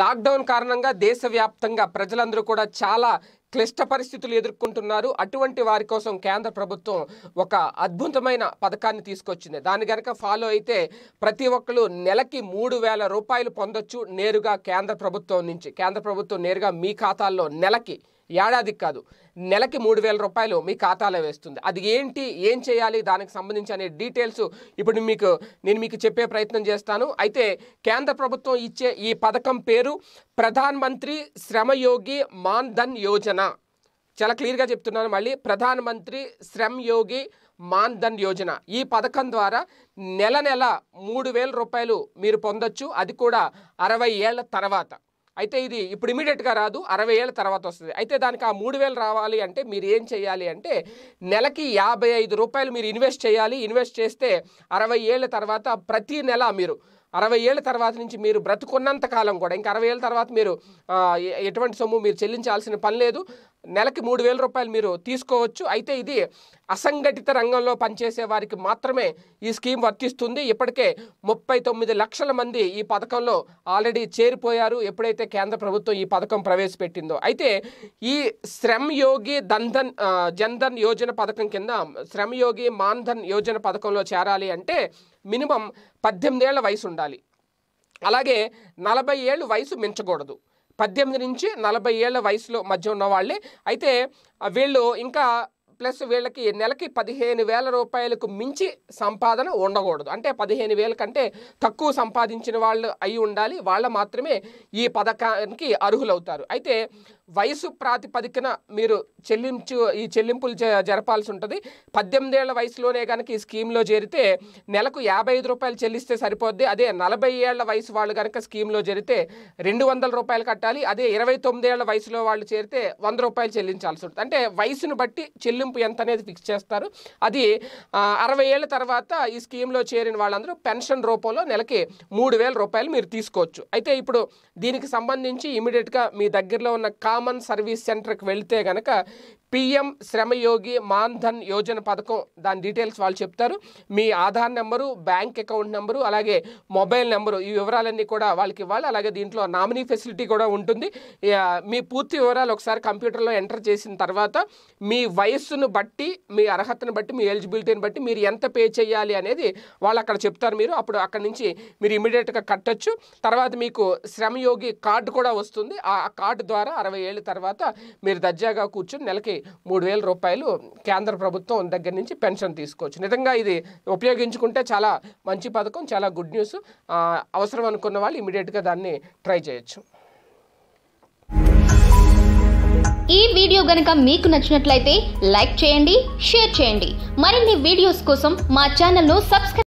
lockdown కారణంగా దేశవ్యాప్తంగా ప్రజలందరూ కూడా చాలా క్లిష్ట పరిస్థితులు ఎదుర్కొంటున్నారు అటువంటి వారి కోసం కేంద్ర ప్రభుత్వం ఒక అద్భుతమైన పథకాన్ని తీసుకొచ్చింది దాన్ని గనక ఫాలో అయితే ప్రతి ఒక్కరు నెలకి మూడు వేల రూపాయలు పొందొచ్చు నేరుగా కేంద్ర ప్రభుత్వం నుంచి కేంద్ర ప్రభుత్వం నేరుగా మీ ఖాతాల్లో నెలకి ఏడాదికి కాదు నెలకి మూడు వేల రూపాయలు మీ ఖాతాలో వేస్తుంది అది ఏంటి ఏం చేయాలి దానికి సంబంధించి అనే డీటెయిల్స్ ఇప్పుడు మీకు నేను మీకు చెప్పే ప్రయత్నం చేస్తాను అయితే కేంద్ర ప్రభుత్వం ఇచ్చే ఈ పథకం పేరు ప్రధాన్ మంత్రి శ్రమయోగి మాన్ ధన్ యోజన చాలా క్లియర్గా చెప్తున్నాను మళ్ళీ ప్రధాన మంత్రి శ్రమ్ యోగి మాన్ ధన్ యోజన ఈ పథకం ద్వారా నెల నెల మూడు వేల రూపాయలు మీరు పొందొచ్చు అది కూడా అరవై ఏళ్ళ తర్వాత అయితే ఇది ఇప్పుడు ఇమీడియట్గా రాదు అరవై ఏళ్ళ తర్వాత వస్తుంది అయితే దానికి ఆ మూడు వేలు రావాలి అంటే మీరు ఏం చేయాలి అంటే నెలకి యాభై ఐదు రూపాయలు మీరు ఇన్వెస్ట్ చేయాలి ఇన్వెస్ట్ చేస్తే అరవై ఏళ్ళ తర్వాత ప్రతి నెల మీరు అరవై ఏళ్ళ తర్వాత నుంచి మీరు బ్రతుకున్నంత కాలం కూడా ఇంకా అరవై ఏళ్ళ తర్వాత మీరు ఎటువంటి సొమ్ము మీరు చెల్లించాల్సిన పని లేదు నెలకి మూడు వేల రూపాయలు మీరు తీసుకోవచ్చు అయితే ఇది అసంఘటిత రంగంలో పనిచేసే వారికి మాత్రమే ఈ స్కీమ్ వర్తిస్తుంది ఇప్పటికే ముప్పై తొమ్మిది లక్షల మంది ఈ పథకంలో ఆల్రెడీ చేరిపోయారు ఎప్పుడైతే కేంద్ర ప్రభుత్వం ఈ పథకం ప్రవేశపెట్టిందో అయితే ఈ శ్రమ్ యోగి ధన్ధన్ జన్ధన్ యోజన పథకం కింద శ్రమ్ యోగి మాన్ధన్ యోజన పథకంలో చేరాలి అంటే మినిమం పద్దెనిమిదేళ్ల వయసు ఉండాలి అలాగే నలభై ఏళ్ళు వయసు మించకూడదు పద్దెనిమిది నుంచి నలభై ఏళ్ళ వయసులో మధ్య ఉన్న వాళ్ళే అయితే వీళ్ళు ఇంకా ప్లస్ వీళ్ళకి నెలకి పదిహేను వేల రూపాయలకు మించి సంపాదన ఉండకూడదు అంటే పదిహేను వేల కంటే తక్కువ సంపాదించిన వాళ్ళు అయి ఉండాలి వాళ్ళు మాత్రమే ఈ పథకానికి అర్హులవుతారు అయితే వయసు ప్రాతిపదికన మీరు చెల్లించు ఈ చెల్లింపులు జరపాల్సి ఉంటుంది పద్దెనిమిది ఏళ్ల వయసులోనే కనుక ఈ స్కీమ్లో చేరితే నెలకు యాభై ఐదు రూపాయలు చెల్లిస్తే సరిపోద్ది అదే నలభై ఏళ్ల వయసు వాళ్ళు కనుక స్కీమ్లో చేరితే రెండు వందల రూపాయలు కట్టాలి అదే ఇరవై ఏళ్ల వయసులో వాళ్ళు చేరితే వంద రూపాయలు చెల్లించాల్సి ఉంటుంది అంటే వయసును బట్టి చెల్లింపు ఎంత అనేది ఫిక్స్ చేస్తారు అది అరవై ఏళ్ళ తర్వాత ఈ స్కీమ్లో చేరిన వాళ్ళందరూ పెన్షన్ రూపంలో నెలకి మూడు వేల రూపాయలు మీరు తీసుకోవచ్చు అయితే ఇప్పుడు దీనికి సంబంధించి ఇమీడియట్గా మీ దగ్గరలో ఉన్న కా కామన్ సర్వీస్ సెంటర్కి వెళ్తే కనుక పిఎం శ్రమయోగి మాన్ధన్ యోజన పథకం దాని డీటెయిల్స్ వాళ్ళు చెప్తారు మీ Aadhaar number bank account number అలాగే మొబైల్ నెంబరు ఈ వివరాలన్నీ కూడా వాళ్ళకి ఇవ్వాలి అలాగే దీంట్లో నామినీ ఫెసిలిటీ కూడా ఉంటుంది మీ పూర్తి వివరాలు ఒకసారి కంప్యూటర్లో ఎంటర్ చేసిన తర్వాత మీ వయస్సును బట్టి మీ అర్హతను బట్టి మీ ఎలిజిబిలిటీని బట్టి మీరు ఎంత పే చేయాలి అనేది వాళ్ళు అక్కడ చెప్తారు మీరు అప్పుడు అక్కడ నుంచి మీరు ఇమీడియట్గా కట్టచ్చు తర్వాత మీకు శ్రమయోగి కార్డు కూడా వస్తుంది ఆ కార్డు ద్వారా అరవై ఏళ్ళ తర్వాత మీరు దర్జాగా కూర్చొని నెలకి మూడు వేల రూపాయలు కేంద్ర ప్రభుత్వం దగ్గర నుంచి పెన్షన్ తీసుకోవచ్చు నిజంగా ఇది ఉపయోగించుకుంటే చాలా మంచి పథకం చాలా గుడ్ న్యూస్ అవసరం అనుకున్న వాళ్ళు ఇమీడియట్గా దాన్ని ట్రై చేయొచ్చు ఈ వీడియో గనక మీకు నచ్చినట్లయితే లైక్ చేయండి షేర్ చేయండి మరిన్ని వీడియోస్ కోసం మా ఛానల్ను సబ్స్క్రైబ్